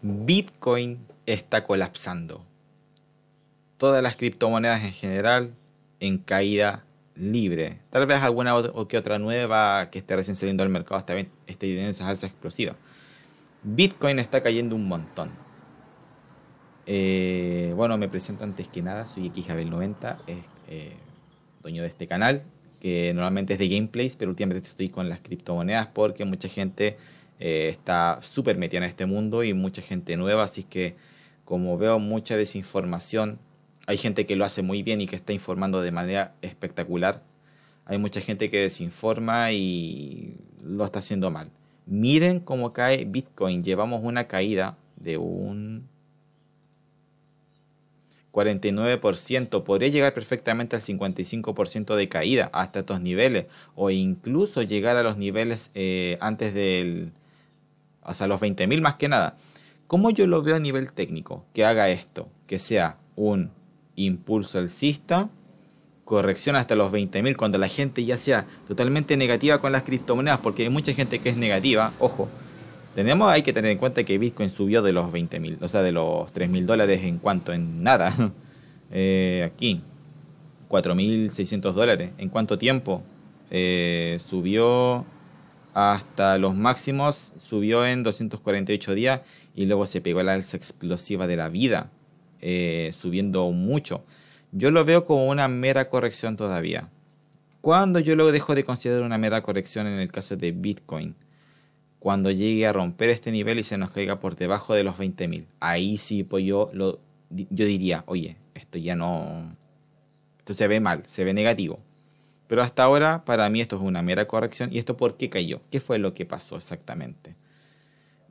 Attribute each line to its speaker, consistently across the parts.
Speaker 1: Bitcoin está colapsando. Todas las criptomonedas en general en caída libre. Tal vez alguna o que otra nueva que esté recién saliendo al mercado está, teniendo esas alzas explosivas. Bitcoin está cayendo un montón. Eh, bueno, me presento antes que nada, soy xabel 90 es eh, dueño de este canal, que normalmente es de gameplays, pero últimamente estoy con las criptomonedas porque mucha gente eh, está súper metida en este mundo y mucha gente nueva, así que como veo mucha desinformación, hay gente que lo hace muy bien y que está informando de manera espectacular, hay mucha gente que desinforma y lo está haciendo mal. Miren cómo cae Bitcoin, llevamos una caída de un 49%, podría llegar perfectamente al 55% de caída hasta estos niveles o incluso llegar a los niveles eh, antes del hasta sea, los 20.000 más que nada. ¿Cómo yo lo veo a nivel técnico? Que haga esto, que sea un impulso alcista, corrección hasta los 20.000 cuando la gente ya sea totalmente negativa con las criptomonedas, porque hay mucha gente que es negativa, ojo. Tenemos, hay que tener en cuenta que Bitcoin subió de los 20.000, o sea, de los 3.000 dólares en cuanto, en nada. Eh, aquí, 4.600 dólares. ¿En cuánto tiempo? Eh, subió hasta los máximos, subió en 248 días y luego se pegó la alza explosiva de la vida, eh, subiendo mucho. Yo lo veo como una mera corrección todavía. Cuando yo lo dejo de considerar una mera corrección en el caso de Bitcoin, cuando llegue a romper este nivel y se nos caiga por debajo de los 20.000, ahí sí pues yo lo yo diría, oye, esto ya no esto se ve mal, se ve negativo. Pero hasta ahora, para mí, esto es una mera corrección. ¿Y esto por qué cayó? ¿Qué fue lo que pasó exactamente?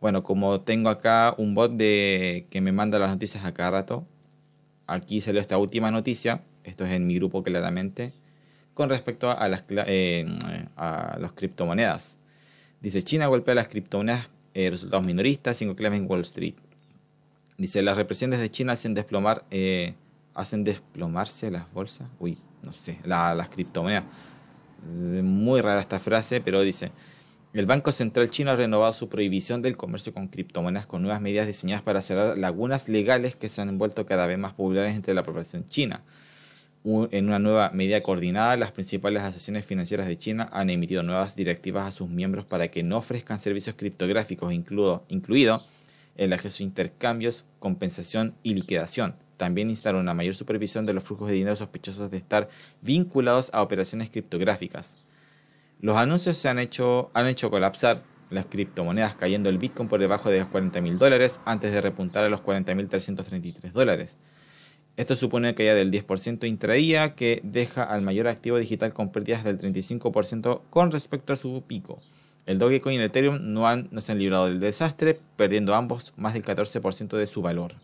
Speaker 1: Bueno, como tengo acá un bot de, que me manda las noticias a cada rato, aquí salió esta última noticia. Esto es en mi grupo claramente. Con respecto a las, eh, a criptomonedas. Dice, China golpea las criptomonedas, eh, resultados minoristas, cinco claves en Wall Street. Dice, las represiones de China hacen desplomar eh, hacen desplomarse las bolsas. Uy, no sé, las criptomonedas. Eh, muy rara esta frase, pero dice, el Banco Central chino ha renovado su prohibición del comercio con criptomonedas con nuevas medidas diseñadas para cerrar lagunas legales que se han vuelto cada vez más populares entre la población china. En una nueva medida coordinada, las principales asociaciones financieras de China han emitido nuevas directivas a sus miembros para que no ofrezcan servicios criptográficos, incluido, incluido el acceso a intercambios, compensación y liquidación también instalaron una mayor supervisión de los flujos de dinero sospechosos de estar vinculados a operaciones criptográficas. Los anuncios se han hecho, colapsar las criptomonedas, cayendo el Bitcoin por debajo de los 40.000 dólares antes de repuntar a los 40.333 dólares. Esto supone que caída del 10% intraía que deja al mayor activo digital con pérdidas del 35% con respecto a su pico. El Dogecoin y el Ethereum no, han, no se han librado del desastre, perdiendo ambos más del 14% de su valor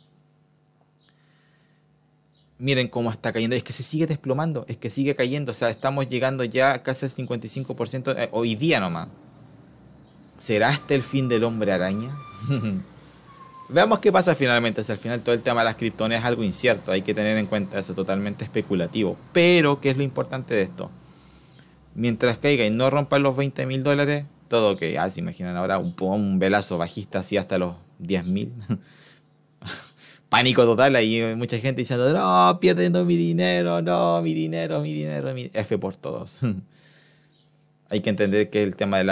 Speaker 1: miren cómo está cayendo, es que se sigue desplomando, es que sigue cayendo, o sea, estamos llegando ya casi al 55% eh, hoy día nomás. ¿Será este el fin del hombre araña? Veamos qué pasa finalmente, si al final todo el tema de las criptomonedas es algo incierto, hay que tener en cuenta eso, totalmente especulativo. Pero, ¿qué es lo importante de esto? Mientras caiga y no rompa los 20 mil dólares, todo que, Ah, se imaginan ahora un, un velazo bajista así hasta los 10 mil. pánico total. hay eh, mucha gente diciendo, no, pierden mi dinero, no, mi dinero, mi dinero, mi... F por todos. Hay que entender que el tema de,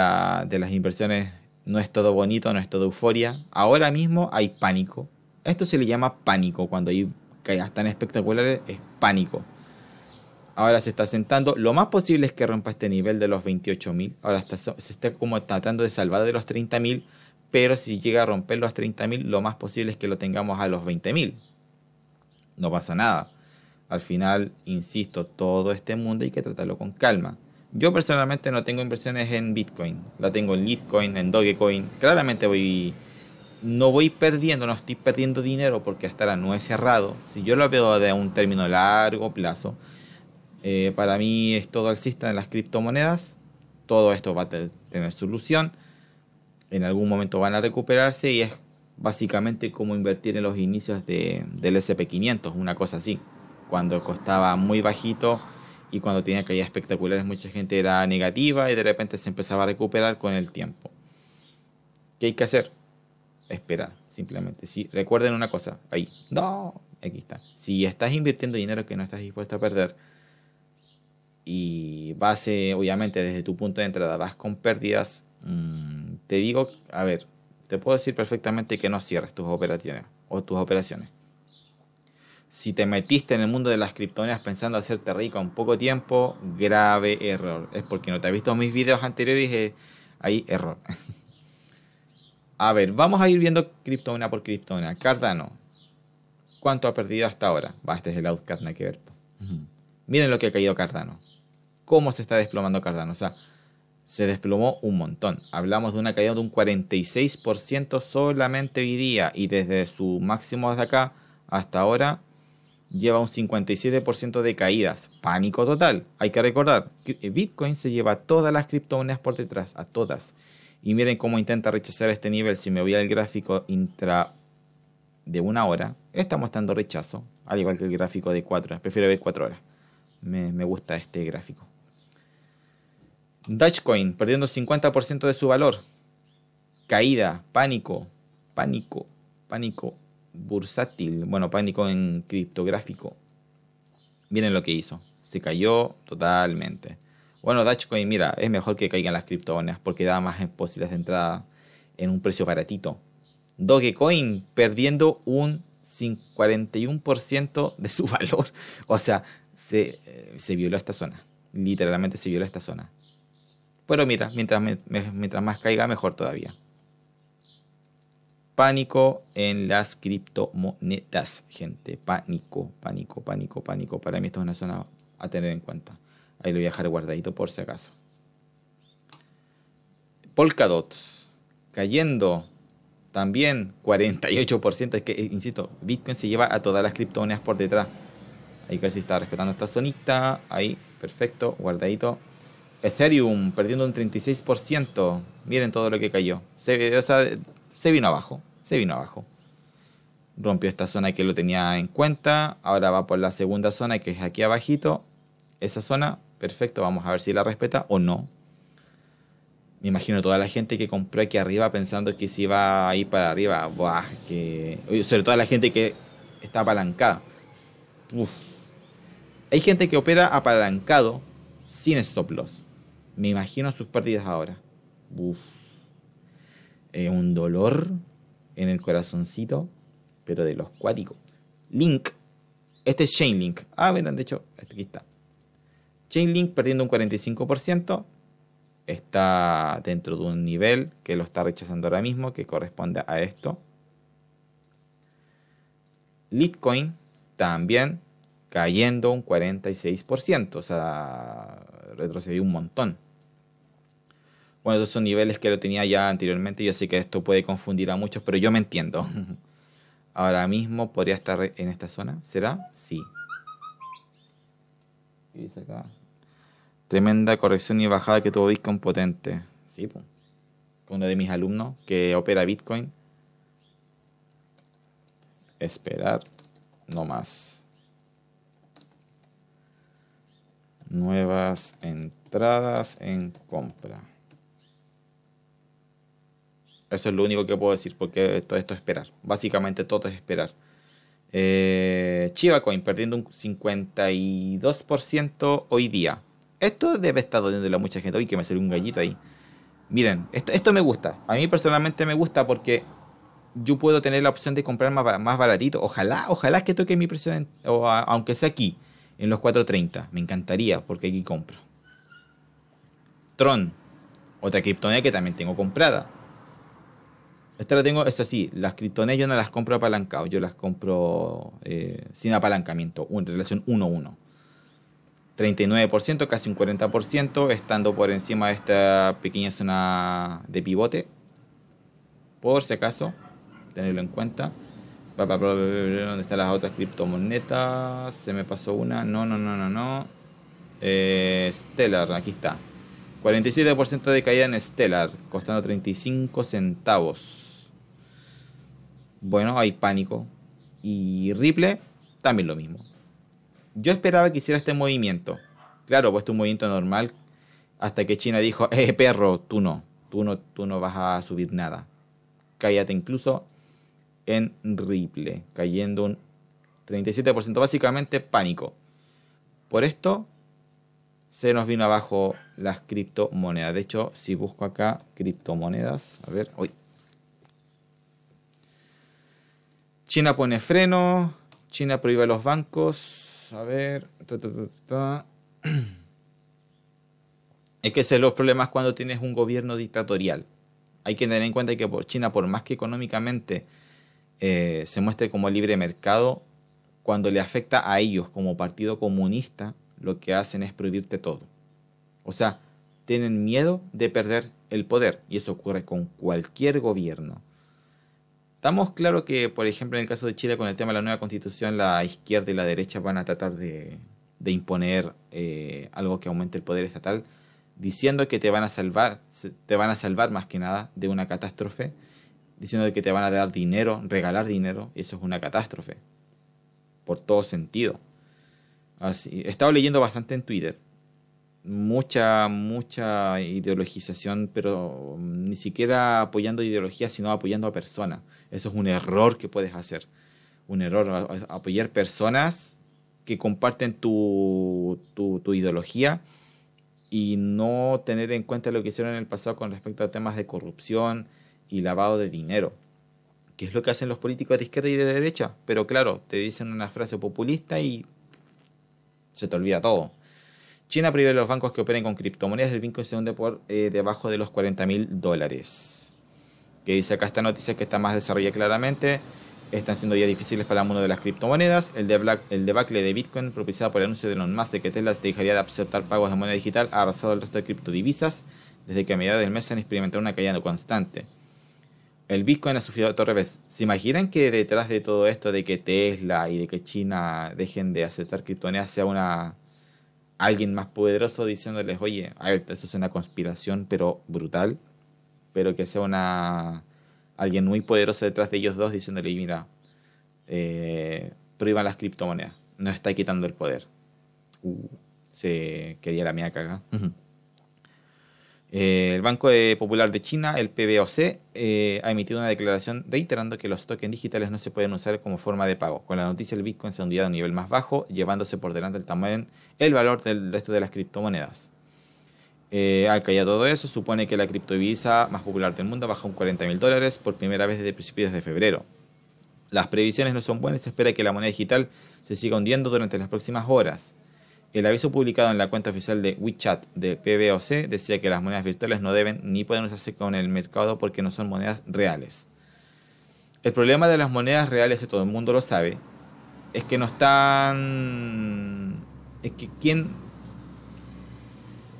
Speaker 1: de las inversiones no es todo bonito, no es todo euforia. Ahora mismo hay pánico. Esto se le llama pánico. Cuando hay caídas tan espectaculares, es pánico. Ahora se está sentando. Lo más posible es que rompa este nivel de los 28.000. Ahora está, se está como tratando de salvar de los 30.000 pero si llega a romper a 30.000, lo más posible es que lo tengamos a los 20.000. No pasa nada. Al final, insisto, todo este mundo hay que tratarlo con calma. Yo personalmente no tengo inversiones en Bitcoin, la tengo en Litecoin, en Dogecoin. Claramente voy, no voy perdiendo, no estoy perdiendo dinero porque hasta ahora no he cerrado. Si yo lo veo de un término largo plazo, eh, para mí es todo alcista en las criptomonedas. Todo esto va a tener solución en algún momento van a recuperarse y es básicamente como invertir en los inicios del SP500, una cosa así. Cuando costaba muy bajito y cuando tenía caídas espectaculares, mucha gente era negativa y de repente se empezaba a recuperar con el tiempo. ¿Qué hay que hacer? Esperar, simplemente. Si, recuerden una cosa, ahí, no, aquí está. Si estás invirtiendo dinero que no estás dispuesto a perder, y base, obviamente, desde tu punto de entrada vas con pérdidas, mm, te digo, a ver, te puedo decir perfectamente que no cierres tus operaciones o tus operaciones. Si te metiste en el mundo de las criptomonedas pensando hacerte rico en poco tiempo, grave error. Es porque no te has visto mis videos anteriores, eh, hay error. a ver, vamos a ir viendo criptomoneda por criptomoneda. Cardano, ¿cuánto ha perdido hasta ahora? Va, este es el outcast, no hay que ver. Miren lo que ha caído Cardano. ¿Cómo se está desplomando Cardano? O sea, se desplomó un montón. Hablamos de una caída de un 46% solamente hoy día y desde su máximo hasta acá hasta ahora lleva un 57% de caídas. Pánico total. Hay que recordar, que Bitcoin se lleva a todas las criptomonedas por detrás, a todas. Y miren cómo intenta rechazar este nivel. Si me voy al gráfico intra de una hora, está mostrando rechazo, al igual que el gráfico de cuatro horas. Prefiero ver cuatro horas. me gusta este gráfico. Dogecoin perdiendo 50% de su valor. Caída, pánico, pánico, pánico bursátil. Bueno, pánico en criptográfico. Miren lo que hizo. Se cayó totalmente. Bueno, Dogecoin, mira, es mejor que caigan las criptomonedas porque da más posibilidades de entrada en un precio baratito. Dogecoin perdiendo un 41% de su valor. O sea, se, eh, se violó esta zona. Literalmente se violó esta zona. Pero mira, mientras, mientras más caiga, mejor todavía. Pánico en las criptomonedas, gente. Pánico, pánico, pánico, pánico. Para mí esto es una zona a tener en cuenta. Ahí lo voy a dejar guardadito por si acaso. Polkadot cayendo también 48%. Es que, eh, insisto, Bitcoin se lleva a todas las criptomonedas por detrás. Ahí casi está respetando esta zonita. Ahí, perfecto, guardadito. Ethereum perdiendo un 36%. Miren todo lo que cayó. Se, vino abajo. Se vino abajo. Rompió esta zona que lo tenía en cuenta. Ahora va por la segunda zona que es aquí abajito. Esa zona, perfecto. Vamos a ver si la respeta o no. Me imagino toda la gente que compró aquí arriba pensando que si va a ir para arriba. que... Sobre todo la gente que está apalancada. Hay gente que opera apalancado sin stop loss. Me imagino sus pérdidas ahora. un dolor en el corazoncito, pero de los cuáticos. Link. Este es Chainlink. Ah, verán, de hecho, este aquí está. Chainlink perdiendo un 45%. Está dentro de un nivel que lo está rechazando ahora mismo, que corresponde a esto. Litecoin también cayendo un 46%. O sea, retrocedí un montón. Bueno, esos son niveles que lo tenía ya anteriormente. Yo sé que esto puede confundir a muchos, pero yo me entiendo. Ahora mismo podría estar en esta zona. ¿Será? Sí. Tremenda corrección y bajada que tuvo Bitcoin potente. Sí, pues. uno de mis alumnos que opera Bitcoin. Esperar no más. nuevas entradas en compra. Eso es lo único que puedo decir, porque todo esto es esperar. Básicamente todo es esperar. Eh, Coin perdiendo un 52% hoy día. Esto debe estar doliéndole a mucha gente. Uy, que me salió un gallito ahí. Miren, esto, esto, me gusta. A mí personalmente me gusta porque yo puedo tener la opción de comprar más, baratito. Ojalá, ojalá que toque mi precio, aunque sea aquí en los 4.30. Me encantaría porque aquí compro. Tron, otra criptonea que también tengo comprada. Esta la tengo, esto sí, las criptoneas yo no las compro apalancado, yo las compro eh, sin apalancamiento, en relación 1-1. 39%, casi un 40%, estando por encima de esta pequeña zona de pivote. Por si acaso, tenerlo en cuenta. ¿Dónde están las otras criptomonedas? Se me pasó una. No, no, no, no, no. Eh, Stellar, aquí está. 47% de caída en Stellar, costando 35 centavos. Bueno, hay pánico. Y Ripple, también lo mismo. Yo esperaba que hiciera este movimiento. Claro, pues es este un movimiento normal. Hasta que China dijo, eh, perro, tú no. Tú no, tú no vas a subir nada. Cállate incluso en Ripple, cayendo un 37%, básicamente pánico. Por esto se nos vino abajo las criptomonedas. De hecho, si busco acá criptomonedas, a ver, hoy. China pone freno, China prohíbe a los bancos, a ver, es que ese es los problemas cuando tienes un gobierno dictatorial. Hay que tener en cuenta que China, por más que económicamente eh, se muestre como libre mercado cuando le afecta a ellos como partido comunista, lo que hacen es prohibirte todo. O sea, tienen miedo de perder el poder y eso ocurre con cualquier gobierno. Estamos claro que, por ejemplo, en el caso de Chile con el tema de la nueva constitución, la izquierda y la derecha van a tratar de, imponer eh, algo que aumente el poder estatal, diciendo que te van a salvar, te van a salvar más que nada de una catástrofe diciendo que te van a dar dinero, regalar dinero, y eso es una catástrofe, por todo sentido. Así, he estado leyendo bastante en Twitter, mucha, mucha ideologización, pero ni siquiera apoyando ideologías, sino apoyando a personas. Eso es un error que puedes hacer, un error, apoyar personas que comparten tu, tu ideología y no tener en cuenta lo que hicieron en el pasado con respecto a temas de corrupción, y lavado de dinero, ¿Qué es lo que hacen los políticos de izquierda y de derecha. Pero claro, te dicen una frase populista y se te olvida todo. China prohíbe a los bancos que operen con criptomonedas El vínculo se por por eh, debajo de los 40 mil dólares. Que dice acá esta noticia que está más desarrollada claramente están siendo días difíciles para el mundo de las criptomonedas. El, debacle de Bitcoin, propiciado por el anuncio de Elon Musk de que Tesla dejaría de aceptar pagos de moneda digital, ha arrasado el resto de criptodivisas desde que a mediados del mes han experimentado una caída constante el Bitcoin ha sufrido todo revés. ¿Se imaginan que detrás de todo esto de que Tesla y de que China dejen de aceptar criptomonedas sea una alguien más poderoso diciéndoles, oye, a esto es una conspiración, pero brutal, pero que sea una alguien muy poderoso detrás de ellos dos diciéndole, mira, eh, prohíban las criptomonedas, nos está quitando el poder. Uh, se quería la mía caga. Eh, el Banco Popular de China, el PBOC, eh, ha emitido una declaración reiterando que los tokens digitales no se pueden usar como forma de pago. Con la noticia, el Bitcoin se ha hundido a un nivel más bajo, llevándose por delante el tamaño, el valor del resto de las criptomonedas. Eh, al caer todo eso, supone que la criptovisa más popular del mundo baja un 40 mil dólares por primera vez desde principios de febrero. Las previsiones no son buenas, se espera que la moneda digital se siga hundiendo durante las próximas horas. El aviso publicado en la cuenta oficial de WeChat de PBOC decía que las monedas virtuales no deben ni pueden usarse con el mercado porque no son monedas reales. El problema de las monedas reales, y todo el mundo lo sabe, es que no están... Es que quién...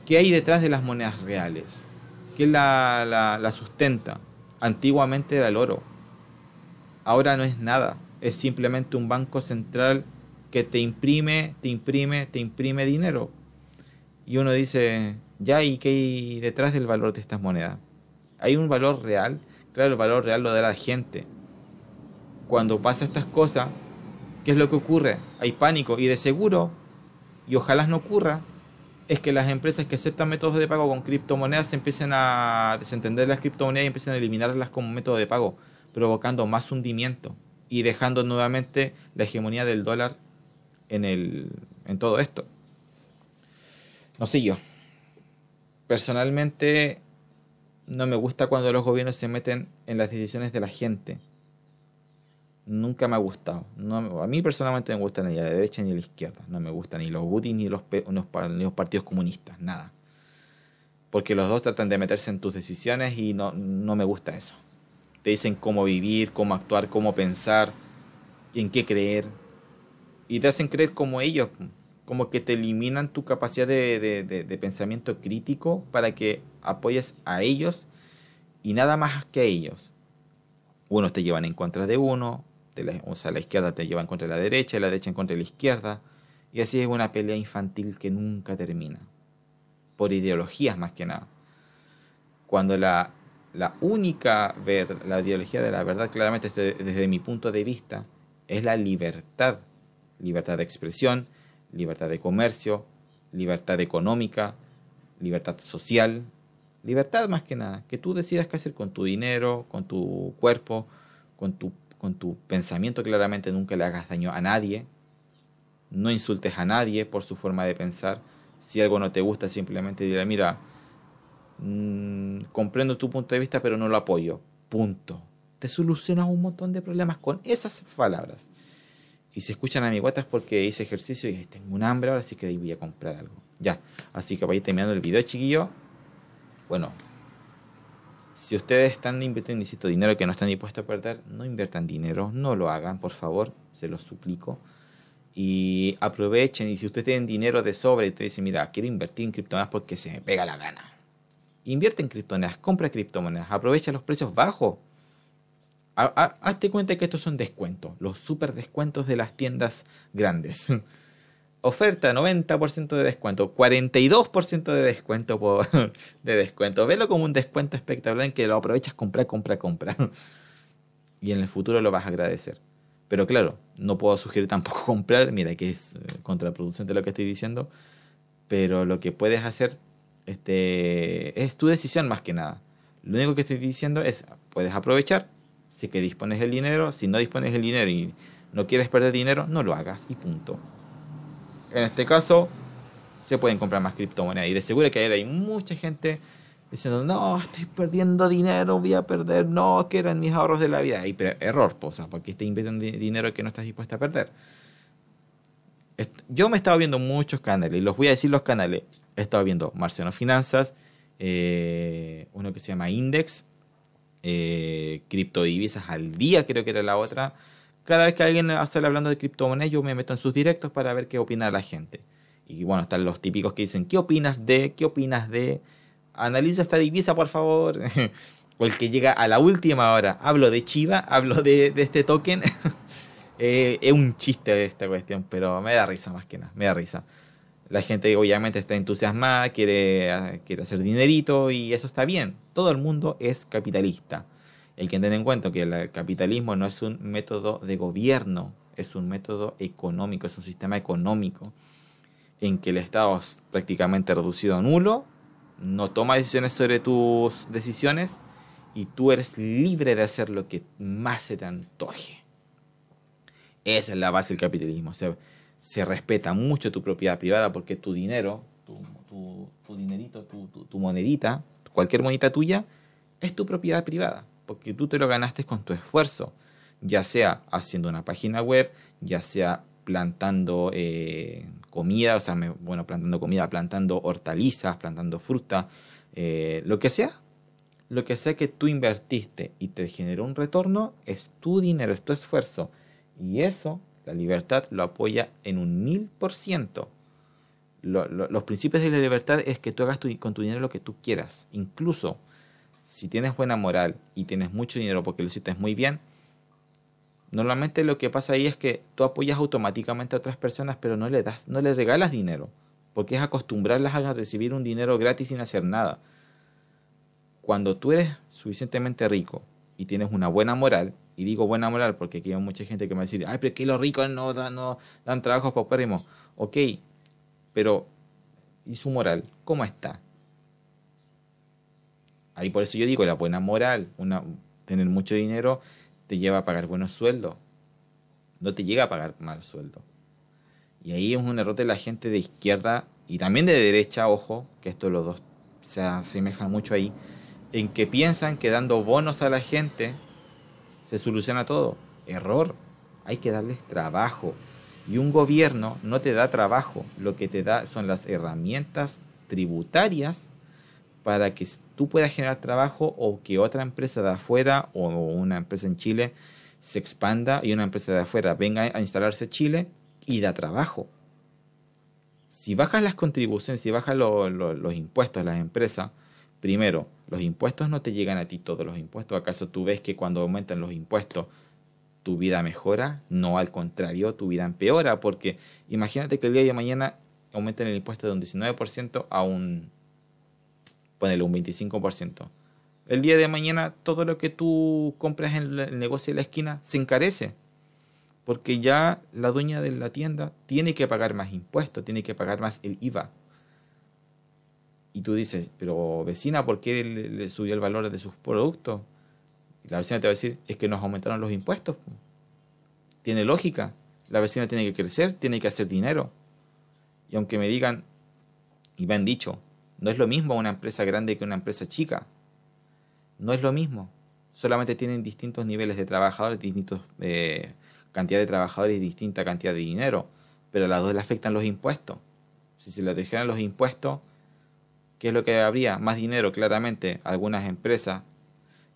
Speaker 1: ¿Qué hay detrás de las monedas reales? ¿Qué la, la, la sustenta? Antiguamente era el oro. Ahora no es nada. Es simplemente un banco central que te imprime, te imprime, te imprime dinero. Y uno dice, ya, ¿y qué hay detrás del valor de estas monedas? ¿Hay un valor real? Claro, el valor real lo da la gente. Cuando pasa estas cosas, ¿qué es lo que ocurre? Hay pánico y de seguro, y ojalá no ocurra, es que las empresas que aceptan métodos de pago con criptomonedas empiecen a desentender las criptomonedas y empiecen a eliminarlas como método de pago, provocando más hundimiento y dejando nuevamente la hegemonía del dólar en, el, en todo esto. No sé yo. Personalmente no me gusta cuando los gobiernos se meten en las decisiones de la gente. Nunca me ha gustado. No, a mí personalmente no me gusta ni la derecha ni la izquierda. No me gustan ni los putin ni los, los partidos comunistas. Nada. Porque los dos tratan de meterse en tus decisiones y no, no me gusta eso. Te dicen cómo vivir, cómo actuar, cómo pensar, en qué creer y te hacen creer como ellos, como que te eliminan tu capacidad de, pensamiento crítico para que apoyes a ellos y nada más que a ellos. Unos te llevan en contra de uno, de la, o sea, la izquierda te lleva en contra de la derecha, la derecha en contra de la izquierda, y así es una pelea infantil que nunca termina, por ideologías más que nada. Cuando la, única la ideología de la verdad, claramente desde mi punto de vista, es la libertad libertad de expresión, libertad de comercio, libertad económica, libertad social, libertad más que nada, que tú decidas qué hacer con tu dinero, con tu cuerpo, con tu, con tu pensamiento, claramente nunca le hagas daño a nadie, no insultes a nadie por su forma de pensar, si algo no te gusta simplemente dile, mira, mm, comprendo tu punto de vista pero no lo apoyo, punto. Te solucionas un montón de problemas con esas palabras y se escuchan a mi es porque hice ejercicio y tengo un hambre ahora, sí que voy a comprar algo. Ya, así que voy terminando el video, chiquillo. Bueno, si ustedes están invirtiendo, necesito dinero que no están dispuestos a perder, no inviertan dinero, no lo hagan, por favor, se los suplico. Y aprovechen, y si ustedes tienen dinero de sobra y ustedes dicen, mira, quiero invertir en criptomonedas porque se me pega la gana. Invierten en criptomonedas, compra criptomonedas, aprovecha los precios bajos hazte cuenta que estos son descuentos, los super descuentos de las tiendas grandes. Oferta 90% de descuento, 42% de descuento por, de descuento. Velo como un descuento espectacular en que lo aprovechas compra, compra, compra. Y en el futuro lo vas a agradecer. Pero claro, no puedo sugerir tampoco comprar, mira que es eh, contraproducente lo que estoy diciendo, pero lo que puedes hacer este, es tu decisión más que nada. Lo único que estoy diciendo es, puedes aprovechar si que dispones el dinero, si no dispones el dinero y no quieres perder dinero, no lo hagas y punto. En este caso, se pueden comprar más criptomonedas y de seguro que ayer hay mucha gente diciendo, no, estoy perdiendo dinero, voy a perder, no, que eran mis ahorros de la vida. Y pero, error, porque estás invirtiendo dinero que no estás dispuesta a perder. Yo me he estado viendo muchos canales, y los voy a decir los canales. He estado viendo Marciano Finanzas, eh, uno que se llama Index, eh, criptodivisas al día, creo que era la otra. Cada vez que alguien sale hablando de criptomonedas, yo me meto en sus directos para ver qué opina la gente. Y bueno, están los típicos que dicen, ¿qué opinas de? ¿Qué opinas de? Analiza esta divisa, por favor. o el que llega a la última hora, hablo de Chiva, hablo de, este token. Eh, es un chiste esta cuestión, pero me da risa más que nada, me da risa. La gente obviamente está entusiasmada, quiere, ah, quiere hacer dinerito y eso está bien. Todo el mundo es capitalista. Hay que tener en cuenta que el capitalismo no es un método de gobierno, es un método económico, es un sistema económico en que el Estado es prácticamente reducido a nulo, no toma decisiones sobre tus decisiones y tú eres libre de hacer lo que más se te antoje. Esa es la base del capitalismo se respeta mucho tu propiedad privada porque tu dinero, tu, dinerito, tu, monedita, cualquier monedita tuya, es tu propiedad privada, porque tú te lo ganaste con tu esfuerzo, ya sea haciendo una página web, ya sea plantando eh, comida, o sea, bueno, plantando comida, plantando hortalizas, plantando fruta, eh, lo que sea, lo que sea que tú invertiste y te generó un retorno, es tu dinero, es tu esfuerzo. Y eso la libertad lo apoya en un mil por ciento. Los principios de la libertad es que tú hagas con tu dinero lo que tú quieras. Incluso si tienes buena moral y tienes mucho dinero porque lo hiciste muy bien, normalmente lo que pasa ahí es que tú apoyas automáticamente a otras personas, pero no le das, no le regalas dinero, porque es acostumbrarlas a recibir un dinero gratis sin hacer nada. Cuando tú eres suficientemente rico y tienes una buena moral, y digo buena moral porque aquí hay mucha gente que me va a decir, ay, pero que los ricos no dan, no dan trabajos Ok, pero ¿y su moral? ¿Cómo está? Ahí por eso yo digo, la buena moral, una, tener mucho dinero te lleva a pagar buenos sueldos. No te llega a pagar mal sueldo. Y ahí es un error de la gente de izquierda y también de derecha, ojo, que esto los dos se asemejan mucho ahí, en que piensan que dando bonos a la gente se soluciona todo. Error. Hay que darles trabajo. Y un gobierno no te da trabajo, lo que te da son las herramientas tributarias para que tú puedas generar trabajo o que otra empresa de afuera o una empresa en Chile se expanda y una empresa de afuera venga a instalarse en Chile y da trabajo. Si bajas las contribuciones, si bajas los impuestos a las empresas, Primero, los impuestos no te llegan a ti todos los impuestos. ¿Acaso tú ves que cuando aumentan los impuestos tu vida mejora? No, al contrario, tu vida empeora, porque imagínate que el día de mañana aumentan el impuesto de un 19% a un, ponele un 25%. El día de mañana todo lo que tú compras en el negocio de la esquina se encarece, porque ya la dueña de la tienda tiene que pagar más impuestos, tiene que pagar más el IVA. Y tú dices, pero vecina, ¿por qué le, subió el valor de sus productos? Y la vecina te va a decir, es que nos aumentaron los impuestos. Tiene lógica. La vecina tiene que crecer, tiene que hacer dinero. Y aunque me digan, y me han dicho, no es lo mismo una empresa grande que una empresa chica. No es lo mismo. Solamente tienen distintos niveles de trabajadores, distintos cantidades eh, cantidad de trabajadores y distinta cantidad de dinero. Pero a las dos le afectan los impuestos. Si se le dijeran los impuestos, ¿Qué es lo que habría? Más dinero, claramente. Algunas empresas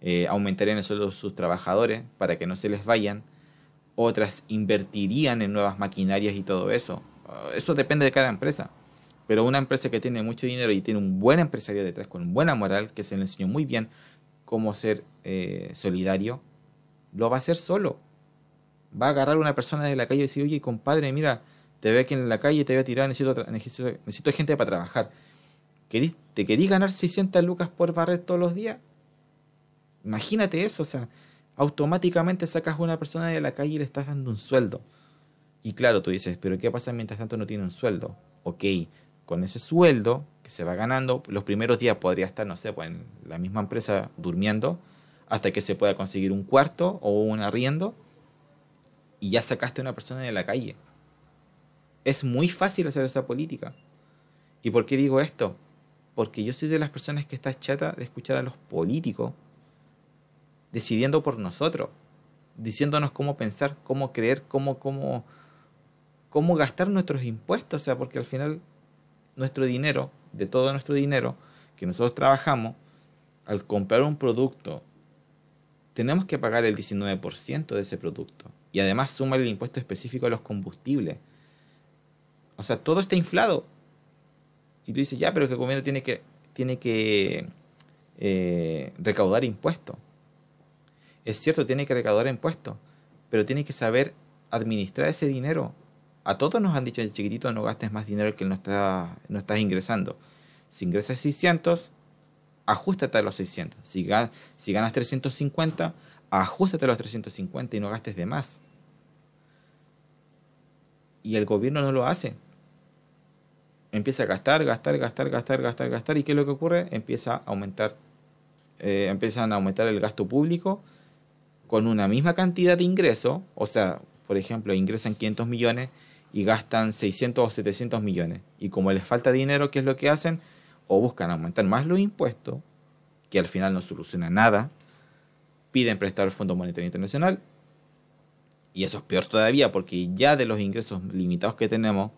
Speaker 1: eh, aumentarían el sueldo de sus trabajadores para que no se les vayan. Otras invertirían en nuevas maquinarias y todo eso. Ah, eso depende de cada empresa. Pero una empresa que tiene mucho dinero y tiene un buen empresario detrás, con buena moral, que se le enseñó muy bien cómo ser eh, solidario, lo va a hacer solo. Va a agarrar a una persona de la calle y decir, oye, compadre, mira, te veo aquí en la calle, te voy a tirar, necesito gente para trabajar. ¿Te querís ganar 600 lucas por barret todos los días? Imagínate eso, o sea, automáticamente sacas a una persona de la calle y le estás dando un sueldo. Y claro, tú dices, pero ¿qué pasa mientras tanto no tiene un sueldo? Ok, con ese sueldo que se va ganando, los primeros días podría estar, no sé, pues en la misma empresa durmiendo hasta que se pueda conseguir un cuarto o un arriendo y ya sacaste a una persona de la calle. Es muy fácil hacer esa política. ¿Y por qué digo esto? porque yo soy de las personas que está chata de escuchar a los políticos decidiendo por nosotros, diciéndonos cómo pensar, cómo creer, cómo, cómo, cómo gastar nuestros impuestos, o sea, porque al final nuestro dinero, de todo nuestro dinero que nosotros trabajamos, al comprar un producto, tenemos que pagar el 19% de ese producto. Y además suma el impuesto específico a los combustibles. O sea, todo está inflado. Y tú dices, ya, pero el gobierno tiene que, tiene que eh, recaudar impuestos. Es cierto, tiene que recaudar impuestos, pero tiene que saber administrar ese dinero. A todos nos han dicho el chiquitito no gastes más dinero que no, no estás ingresando. Si ingresas 600, ajustate a los 600. Si, si ganas 350, ajustate a los 350 y no gastes de más. Y el gobierno no lo hace. Empieza a gastar, gastar, gastar, gastar, gastar, gastar. ¿Y qué es lo que ocurre? Empieza a aumentar, eh, empiezan a aumentar el gasto público con una misma cantidad de ingreso. O sea, por ejemplo, ingresan 500 millones y gastan 600 o 700 millones. Y como les falta dinero, ¿qué es lo que hacen? O buscan aumentar más los impuestos, que al final no soluciona nada. Piden prestar al Fondo Monetario Internacional. Y eso es peor todavía, porque ya de los ingresos limitados que tenemos,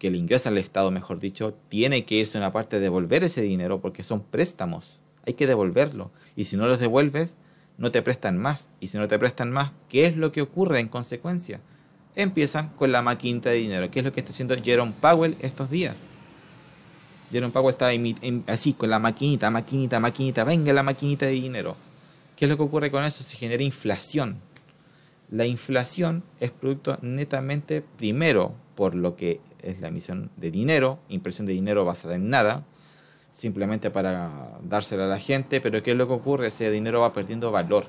Speaker 1: que le ingresa al Estado, mejor dicho, tiene que irse una parte de devolver ese dinero porque son préstamos. Hay que devolverlo. Y si no los devuelves, no te prestan más. Y si no te prestan más, ¿qué es lo que ocurre en consecuencia? Empiezan con la maquinita de dinero, que es lo que está haciendo Jerome Powell estos días. Jerome Powell está em, así, con la maquinita, maquinita, maquinita, venga la maquinita de dinero. ¿Qué es lo que ocurre con eso? Se genera inflación la inflación es producto netamente primero por lo que es la emisión de dinero, impresión de dinero basada en nada, simplemente para dársela a la gente, pero ¿qué es lo que ocurre? Ese dinero va perdiendo valor.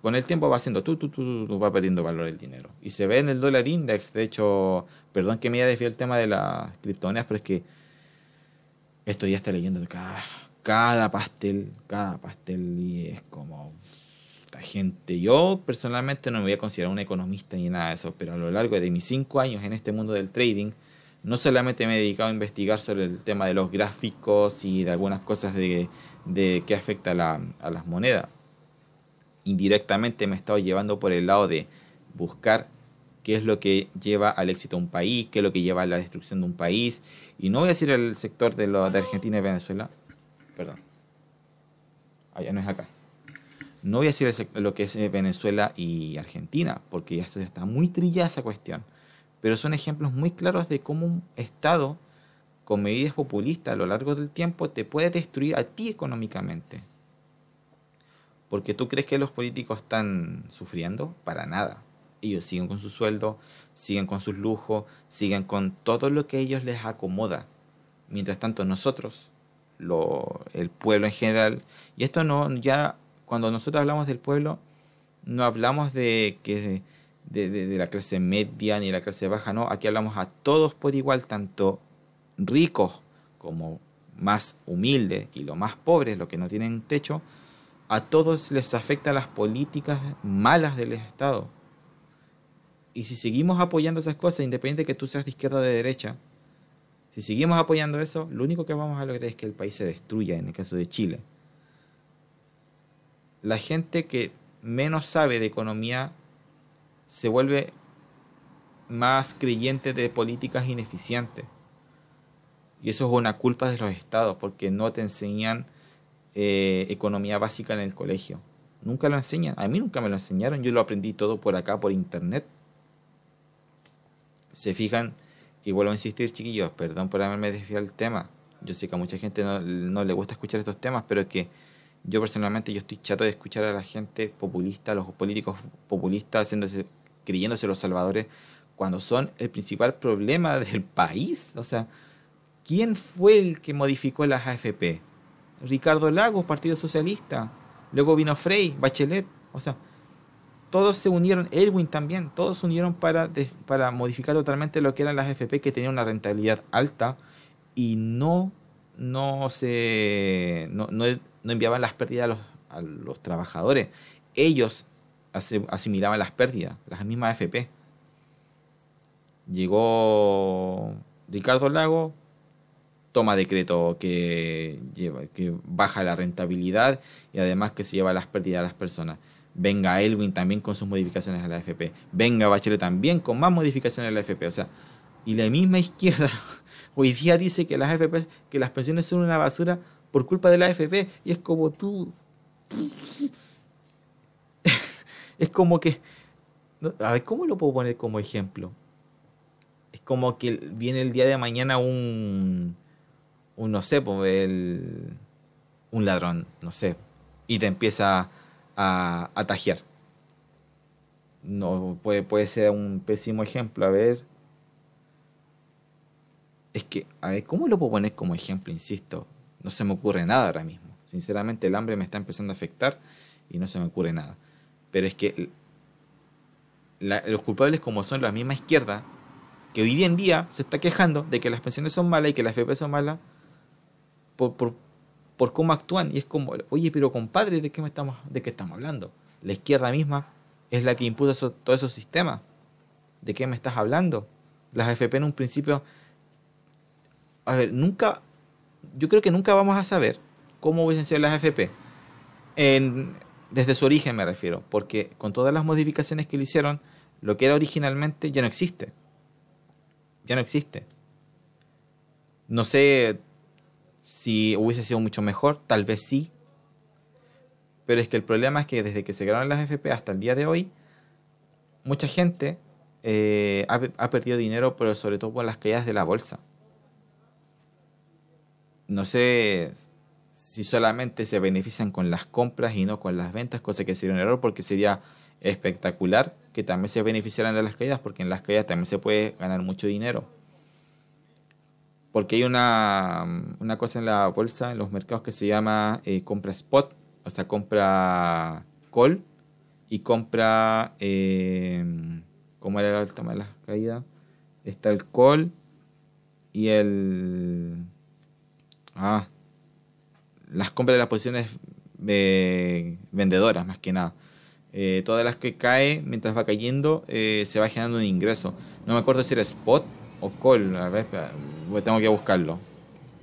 Speaker 1: Con el tiempo va haciendo tú, tú, tú, tú, va perdiendo valor el dinero. Y se ve en el dólar index, de hecho, perdón que me haya desviado el tema de las criptomonedas, pero es que esto ya está leyendo cada, cada pastel, cada pastel y es como gente. Yo personalmente no me voy a considerar un economista ni nada de eso, pero a lo largo de mis cinco años en este mundo del trading, no solamente me he dedicado a investigar sobre el tema de los gráficos y de algunas cosas de, que afecta a, la, a las monedas. Indirectamente me he estado llevando por el lado de buscar qué es lo que lleva al éxito a un país, qué es lo que lleva a la destrucción de un país. Y no voy a decir el sector de, lo, de Argentina y Venezuela. Perdón. Allá ah, no es acá. No voy a decir lo que es eh, Venezuela y Argentina, porque ya está muy trillada esa cuestión. Pero son ejemplos muy claros de cómo un Estado, con medidas populistas a lo largo del tiempo, te puede destruir a ti económicamente. Porque tú crees que los políticos están sufriendo para nada. Ellos siguen con su sueldo, siguen con sus lujos, siguen con todo lo que ellos les acomoda. Mientras tanto, nosotros, el pueblo en general, y esto no ya cuando nosotros hablamos del pueblo, no hablamos de que de, la clase media ni la clase baja, no. Aquí hablamos a todos por igual, tanto ricos como más humildes y los más pobres, los que no tienen techo. A todos les afecta las políticas malas del Estado. Y si seguimos apoyando esas cosas, independiente de que tú seas de izquierda o de derecha, si seguimos apoyando eso, lo único que vamos a lograr es que el país se destruya, en el caso de Chile la gente que menos sabe de economía se vuelve más creyente de políticas ineficientes. Y eso es una culpa de los estados, porque no te enseñan eh, economía básica en el colegio. Nunca lo enseñan. A mí nunca me lo enseñaron. Yo lo aprendí todo por acá, por internet. Se fijan, y vuelvo a insistir, chiquillos, perdón por haberme desviado el tema. Yo sé que a mucha gente no, no le gusta escuchar estos temas, pero es que yo personalmente yo estoy chato de escuchar a la gente populista, a los políticos populistas haciéndose, creyéndose los salvadores, cuando son el principal problema del país. O sea, ¿quién fue el que modificó las AFP? Ricardo Lagos, Partido Socialista. Luego vino Frey, Bachelet. O sea, todos se unieron, Elwin también, todos se unieron para, para modificar totalmente lo que eran las AFP que tenían una rentabilidad alta y no, no se... no no enviaban las pérdidas a los, trabajadores, ellos asimilaban las pérdidas, las mismas AFP. Llegó Ricardo Lago, toma decreto que, baja la rentabilidad y además que se lleva las pérdidas a las personas. Venga Elwin también con sus modificaciones a la AFP. Venga Bachelet también con más modificaciones a la AFP. O sea, y la misma izquierda hoy día dice que las AFP, que las pensiones son una basura por culpa de la AFP. Y es como tú... es como que... A ver, ¿cómo lo puedo poner como ejemplo? Es como que viene el día de mañana un... un no sé, pues, el... Un ladrón, no sé. Y te empieza a, a tajear. No, puede, puede ser un pésimo ejemplo. A ver es que, a ver, ¿cómo lo puedo poner como ejemplo? Insisto, no se me ocurre nada ahora mismo. Sinceramente el hambre me está empezando a afectar y no se me ocurre nada. Pero es que los culpables como son la misma izquierda, que hoy día en día se está quejando de que las pensiones son malas y que las FP son malas por, cómo actúan. Y es como, oye, pero compadre, ¿de qué, me estamos, ¿de qué estamos hablando? La izquierda misma es la que impuso todo ese esos sistemas. ¿De qué me estás hablando? Las FP en un principio... A ver, nunca yo creo que nunca vamos a saber cómo hubiesen sido las FP. desde su origen me refiero, porque con todas las modificaciones que le hicieron, lo que era originalmente ya no existe. Ya no existe. No sé si hubiese sido mucho mejor, tal vez sí. Pero es que el problema es que desde que se crearon las FP hasta el día de hoy, mucha gente eh, ha, ha perdido dinero, pero sobre todo por las caídas de la bolsa no sé si solamente se benefician con las compras y no con las ventas, cosa que sería un error porque sería espectacular que también se beneficiaran de las caídas, porque en las caídas también se puede ganar mucho dinero. Porque hay una, una cosa en la bolsa, en los mercados, que se llama eh, compra spot, o sea, compra call y compra, em, ¿cómo era el tema de las caídas? Está el call y el Ah. Las compras de las posiciones eh, vendedoras, más que nada. Eh, todas las que cae, mientras va cayendo, eh, se va generando un ingreso. No me acuerdo si era spot o call. A ah, tengo que buscarlo.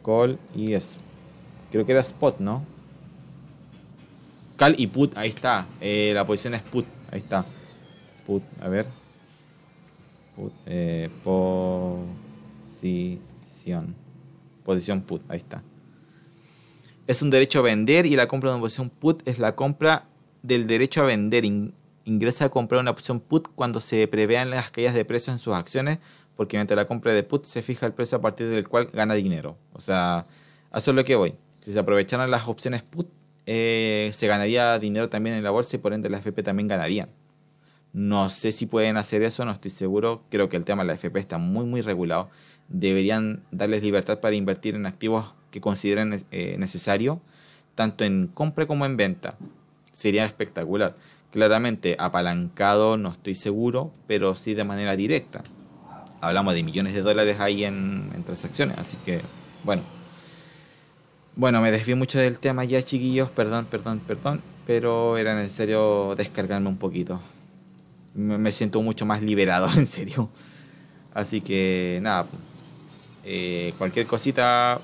Speaker 1: Call y eso Creo que era spot, ¿no? Call y put, ahí está. la posición es put, ahí está. Put, a ver. posición posición put, ahí está. Es un derecho a vender y la compra de una posición put es la compra del derecho a vender. Ingresa a comprar una posición put cuando se prevean las caídas de precios en sus acciones, porque mediante la compra de put se fija el precio a partir del cual gana dinero. O sea, a eso es lo que voy. Si se aprovecharan las opciones put, eh, se ganaría dinero también en la bolsa y por ende la FP también ganaría. No sé si pueden hacer eso, no estoy seguro. Creo que el tema de la FP está muy, muy regulado deberían darles libertad para invertir en activos que consideren eh, necesario, tanto en compra como en venta. Sería espectacular. Claramente, apalancado no estoy seguro, pero sí de manera directa. Hablamos de millones de dólares ahí en, transacciones, así que, bueno. Bueno, me desvío mucho del tema ya, chiquillos, perdón, perdón, perdón, pero era necesario descargarme un poquito. Me siento mucho más liberado, en serio. Así que, nada, eh, cualquier cosita,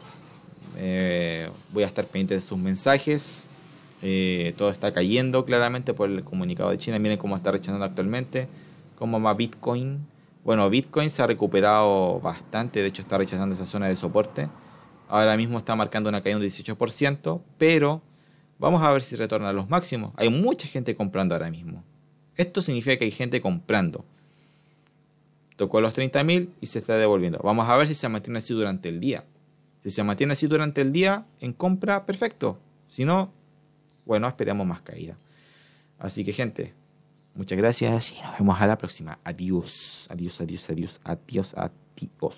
Speaker 1: eh, voy a estar pendiente de sus mensajes. Eh, todo está cayendo claramente por el comunicado de China. Miren cómo está rechazando actualmente. Cómo va Bitcoin. Bueno, Bitcoin se ha recuperado bastante. De hecho, está rechazando esa zona de soporte. Ahora mismo está marcando una caída de un 18%. Pero vamos a ver si retorna a los máximos. Hay mucha gente comprando ahora mismo. Esto significa que hay gente comprando tocó los 30.000 y se está devolviendo. Vamos a ver si se mantiene así durante el día. Si se mantiene así durante el día en compra, perfecto. Si no, bueno, esperamos más caída. Así que gente, muchas gracias y nos vemos a la próxima. Adiós, adiós, adiós, adiós, adiós, adiós.